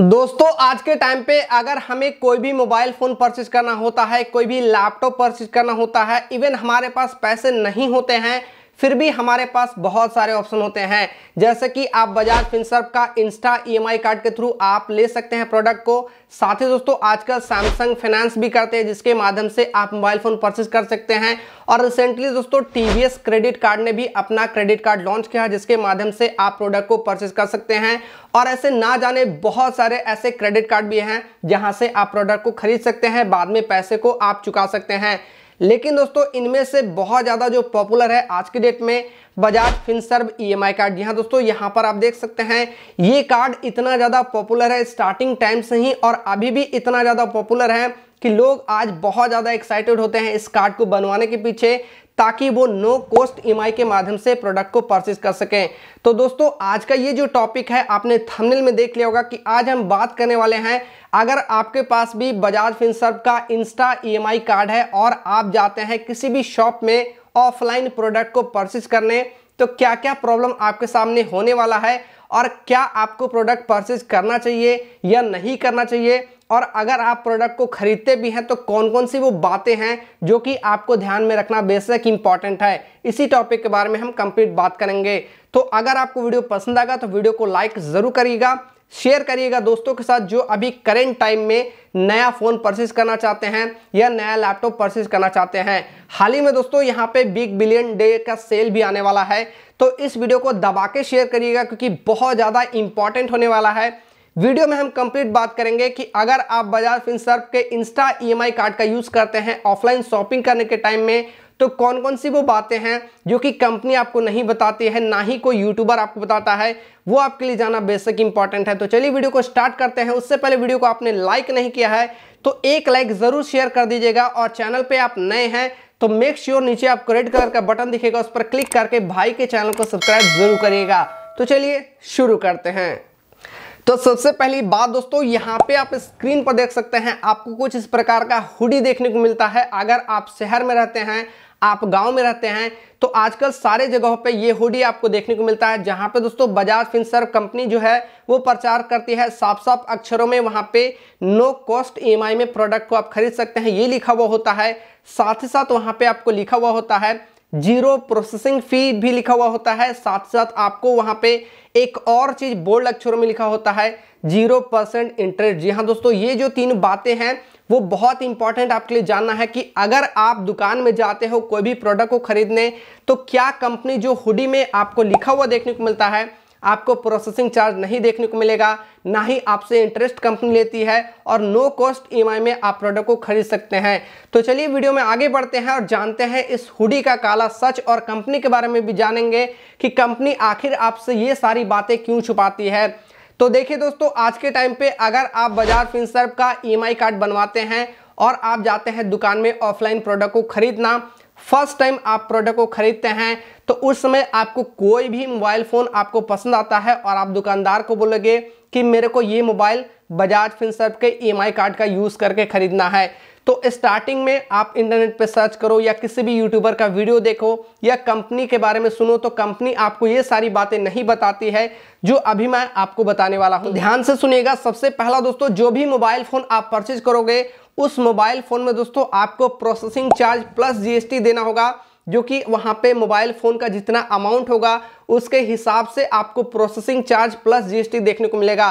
दोस्तों आज के टाइम पे अगर हमें कोई भी मोबाइल फ़ोन परचेज करना होता है कोई भी लैपटॉप परचेज करना होता है इवन हमारे पास पैसे नहीं होते हैं फिर भी हमारे पास बहुत सारे ऑप्शन होते हैं जैसे कि आप बजाज फिंसर का इंस्टा ईएमआई कार्ड के थ्रू आप ले सकते हैं प्रोडक्ट को साथ ही दोस्तों आजकल सैमसंग फाइनेंस भी करते हैं जिसके माध्यम से आप मोबाइल फोन परचेज कर सकते हैं और रिसेंटली दोस्तों टीवीएस क्रेडिट कार्ड ने भी अपना क्रेडिट कार्ड लॉन्च किया है जिसके माध्यम से आप प्रोडक्ट को परचेज कर सकते हैं और ऐसे ना जाने बहुत सारे ऐसे क्रेडिट कार्ड भी हैं जहाँ से आप प्रोडक्ट को खरीद सकते हैं बाद में पैसे को आप चुका सकते हैं लेकिन दोस्तों इनमें से बहुत ज़्यादा जो पॉपुलर है आज के डेट में बजाज फिनसर्व ईएमआई कार्ड जी हाँ दोस्तों यहाँ पर आप देख सकते हैं ये कार्ड इतना ज़्यादा पॉपुलर है स्टार्टिंग टाइम से ही और अभी भी इतना ज़्यादा पॉपुलर है कि लोग आज बहुत ज़्यादा एक्साइटेड होते हैं इस कार्ड को बनवाने के पीछे ताकि वो नो कॉस्ट ई के माध्यम से प्रोडक्ट को परचेज कर सकें तो दोस्तों आज का ये जो टॉपिक है आपने थंबनेल में देख लिया होगा कि आज हम बात करने वाले हैं अगर आपके पास भी बजाज फिनसर्व का इंस्टा ई कार्ड है और आप जाते हैं किसी भी शॉप में ऑफलाइन प्रोडक्ट को परचेज करने तो क्या क्या प्रॉब्लम आपके सामने होने वाला है और क्या आपको प्रोडक्ट परचेज करना चाहिए या नहीं करना चाहिए और अगर आप प्रोडक्ट को खरीदते भी हैं तो कौन कौन सी वो बातें हैं जो कि आपको ध्यान में रखना बेशक इंपॉर्टेंट है इसी टॉपिक के बारे में हम कंप्लीट बात करेंगे तो अगर आपको वीडियो पसंद आएगा तो वीडियो को लाइक ज़रूर करिएगा शेयर करिएगा दोस्तों के साथ जो अभी करेंट टाइम में नया फ़ोन परचेज करना चाहते हैं या नया लैपटॉप परचेज करना चाहते हैं हाल ही में दोस्तों यहाँ पे बिग बिलियन डे का सेल भी आने वाला है तो इस वीडियो को दबा के शेयर करिएगा क्योंकि बहुत ज़्यादा इंपॉर्टेंट होने वाला है वीडियो में हम कंप्लीट बात करेंगे कि अगर आप बजाज फिनसर्व के इंस्टा ईएमआई कार्ड का यूज़ करते हैं ऑफलाइन शॉपिंग करने के टाइम में तो कौन कौन सी वो बातें हैं जो कि कंपनी आपको नहीं बताती है ना ही कोई यूट्यूबर आपको बताता है वो आपके लिए जाना बेसिक इंपॉर्टेंट है तो चलिए वीडियो को स्टार्ट करते हैं उससे पहले वीडियो को आपने लाइक नहीं किया है तो एक लाइक ज़रूर शेयर कर दीजिएगा और चैनल पर आप नए हैं तो मेक श्योर sure नीचे आपको रेड कलर का बटन दिखेगा उस पर क्लिक करके भाई के चैनल को सब्सक्राइब जरूर करिएगा तो चलिए शुरू करते हैं तो सबसे पहली बात दोस्तों यहाँ पे आप स्क्रीन पर देख सकते हैं आपको कुछ इस प्रकार का हुडी देखने को मिलता है अगर आप शहर में रहते हैं आप गांव में रहते हैं तो आजकल सारे जगहों पे ये हुडी आपको देखने को मिलता है जहां पे दोस्तों बजाज फिंसर कंपनी जो है वो प्रचार करती है साफ साफ अक्षरों में वहां पे नो कॉस्ट ईएमआई में प्रोडक्ट को आप खरीद सकते हैं ये लिखा हुआ होता है साथ ही साथ वहां पे आपको लिखा हुआ होता है जीरो प्रोसेसिंग फी भी लिखा हुआ होता है साथ साथ आपको वहाँ पे एक और चीज बोल्ड अक्षरों में लिखा होता है जीरो परसेंट इंटरेस्ट जी हाँ दोस्तों ये जो तीन बातें हैं वो बहुत इंपॉर्टेंट आपके लिए जानना है कि अगर आप दुकान में जाते हो कोई भी प्रोडक्ट को खरीदने तो क्या कंपनी जो हुडी में आपको लिखा हुआ देखने को मिलता है आपको प्रोसेसिंग चार्ज नहीं देखने को मिलेगा ना ही आपसे इंटरेस्ट कंपनी लेती है और नो कॉस्ट ई में आप प्रोडक्ट को खरीद सकते हैं तो चलिए वीडियो में आगे बढ़ते हैं और जानते हैं इस हुडी का काला सच और कंपनी के बारे में भी जानेंगे कि कंपनी आखिर आपसे ये सारी बातें क्यों छुपाती है तो देखिए दोस्तों आज के टाइम पे अगर आप बाजार फिनसर्व का ई e कार्ड बनवाते हैं और आप जाते हैं दुकान में ऑफलाइन प्रोडक्ट को खरीदना फर्स्ट टाइम आप प्रोडक्ट को खरीदते हैं तो उस समय आपको कोई भी मोबाइल फ़ोन आपको पसंद आता है और आप दुकानदार को बोलोगे कि मेरे को ये मोबाइल बजाज फिनसर्प के ई e कार्ड का यूज़ करके ख़रीदना है तो स्टार्टिंग में आप इंटरनेट पर सर्च करो या किसी भी यूट्यूबर का वीडियो देखो या कंपनी के बारे में सुनो तो कंपनी आपको ये सारी बातें नहीं बताती है जो अभी मैं आपको बताने वाला हूं ध्यान से सुनिएगा सबसे पहला दोस्तों जो भी मोबाइल फ़ोन आप परचेज करोगे उस मोबाइल फ़ोन में दोस्तों आपको प्रोसेसिंग चार्ज प्लस जीएसटी देना होगा जो कि वहां पे मोबाइल फ़ोन का जितना अमाउंट होगा उसके हिसाब से आपको प्रोसेसिंग चार्ज प्लस जीएसटी देखने को मिलेगा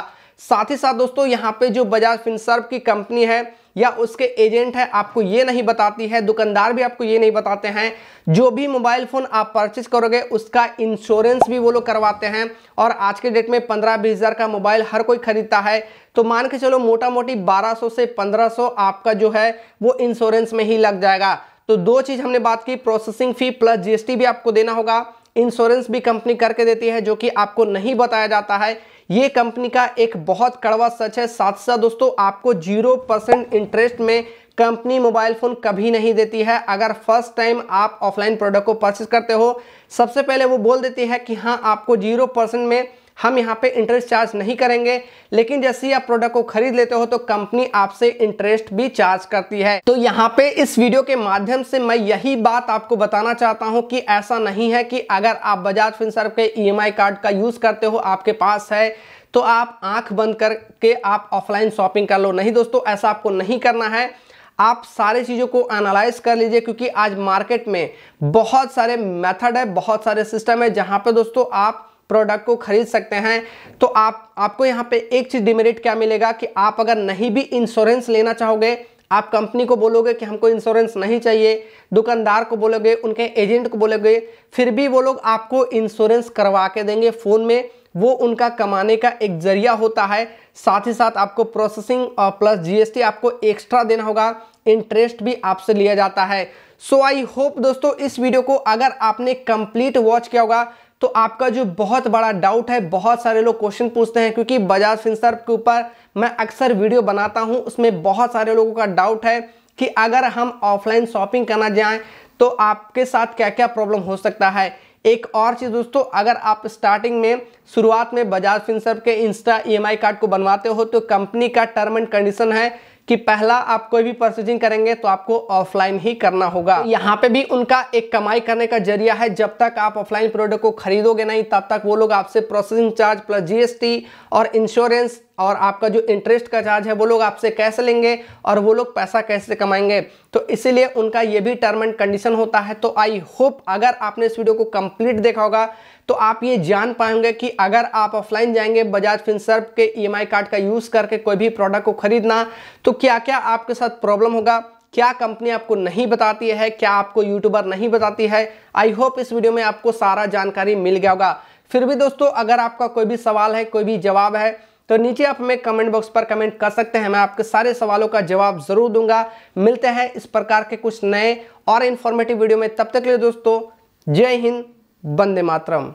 साथ ही साथ दोस्तों यहाँ पे जो बजाज फिनसर्व की कंपनी है या उसके एजेंट है आपको ये नहीं बताती है दुकानदार भी आपको ये नहीं बताते हैं जो भी मोबाइल फ़ोन आप परचेज करोगे उसका इंश्योरेंस भी वो लोग करवाते हैं और आज के डेट में पंद्रह बीस हज़ार का मोबाइल हर कोई ख़रीदता है तो मान के चलो मोटा मोटी 1200 से 1500 आपका जो है वो इंश्योरेंस में ही लग जाएगा तो दो चीज़ हमने बात की प्रोसेसिंग फ़ी प्लस जीएसटी भी आपको देना होगा इंश्योरेंस भी कंपनी करके देती है जो कि आपको नहीं बताया जाता है ये कंपनी का एक बहुत कड़वा सच है साथ साथ दोस्तों आपको जीरो परसेंट इंटरेस्ट में कंपनी मोबाइल फ़ोन कभी नहीं देती है अगर फर्स्ट टाइम आप ऑफलाइन प्रोडक्ट को परचेज करते हो सबसे पहले वो बोल देती है कि हाँ आपको जीरो परसेंट में हम यहाँ पे इंटरेस्ट चार्ज नहीं करेंगे लेकिन जैसे ही आप प्रोडक्ट को खरीद लेते हो तो कंपनी आपसे इंटरेस्ट भी चार्ज करती है तो यहाँ पे इस वीडियो के माध्यम से मैं यही बात आपको बताना चाहता हूँ कि ऐसा नहीं है कि अगर आप बजाज फिंसर के ई e कार्ड का यूज़ करते हो आपके पास है तो आप आंख बंद करके आप ऑफलाइन शॉपिंग कर लो नहीं दोस्तों ऐसा आपको नहीं करना है आप सारे चीज़ों को एनालाइज कर लीजिए क्योंकि आज मार्केट में बहुत सारे मेथड है बहुत सारे सिस्टम है जहां पे दोस्तों आप प्रोडक्ट को खरीद सकते हैं तो आप आपको यहाँ पे एक चीज़ डिमेरिट क्या मिलेगा कि आप अगर नहीं भी इंश्योरेंस लेना चाहोगे आप कंपनी को बोलोगे कि हमको इंश्योरेंस नहीं चाहिए दुकानदार को बोलोगे उनके एजेंट को बोलोगे फिर भी वो लोग आपको इंश्योरेंस करवा के देंगे फ़ोन में वो उनका कमाने का एक जरिया होता है साथ ही साथ आपको प्रोसेसिंग और प्लस जीएसटी आपको एक्स्ट्रा देना होगा इंटरेस्ट भी आपसे लिया जाता है सो आई होप दोस्तों इस वीडियो को अगर आपने कंप्लीट वॉच किया होगा तो आपका जो बहुत बड़ा डाउट है बहुत सारे लोग क्वेश्चन पूछते हैं क्योंकि बजाज फिंसर के ऊपर मैं अक्सर वीडियो बनाता हूँ उसमें बहुत सारे लोगों का डाउट है कि अगर हम ऑफलाइन शॉपिंग करना जाएं तो आपके साथ क्या क्या प्रॉब्लम हो सकता है एक और चीज़ दोस्तों अगर आप स्टार्टिंग में शुरुआत में बजाज फिंसर के इंस्टा ई कार्ड को बनवाते हो तो कंपनी का टर्म एंड कंडीशन है कि पहला आप कोई भी परचेजिंग करेंगे तो आपको ऑफलाइन ही करना होगा तो यहाँ पे भी उनका एक कमाई करने का जरिया है जब तक आप ऑफलाइन प्रोडक्ट को खरीदोगे नहीं तब तक वो लोग आपसे प्रोसेसिंग चार्ज प्लस जीएसटी और इंश्योरेंस और आपका जो इंटरेस्ट का चार्ज है वो लोग आपसे कैसे लेंगे और वो लोग पैसा कैसे कमाएंगे तो इसीलिए उनका ये भी टर्म एंड कंडीशन होता है तो आई होप अगर आपने इस वीडियो को कंप्लीट देखा होगा तो आप ये जान पाएंगे कि अगर आप ऑफलाइन जाएंगे बजाज फिनसर्व के ई e कार्ड का यूज़ करके कोई भी प्रोडक्ट को खरीदना तो क्या क्या आपके साथ प्रॉब्लम होगा क्या कंपनी आपको नहीं बताती है क्या आपको यूट्यूबर नहीं बताती है आई होप इस वीडियो में आपको सारा जानकारी मिल गया होगा फिर भी दोस्तों अगर आपका कोई भी सवाल है कोई भी जवाब है तो नीचे आप हमें कमेंट बॉक्स पर कमेंट कर सकते हैं मैं आपके सारे सवालों का जवाब जरूर दूंगा मिलते हैं इस प्रकार के कुछ नए और इन्फॉर्मेटिव वीडियो में तब तक के लिए दोस्तों जय हिंद बंदे मातरम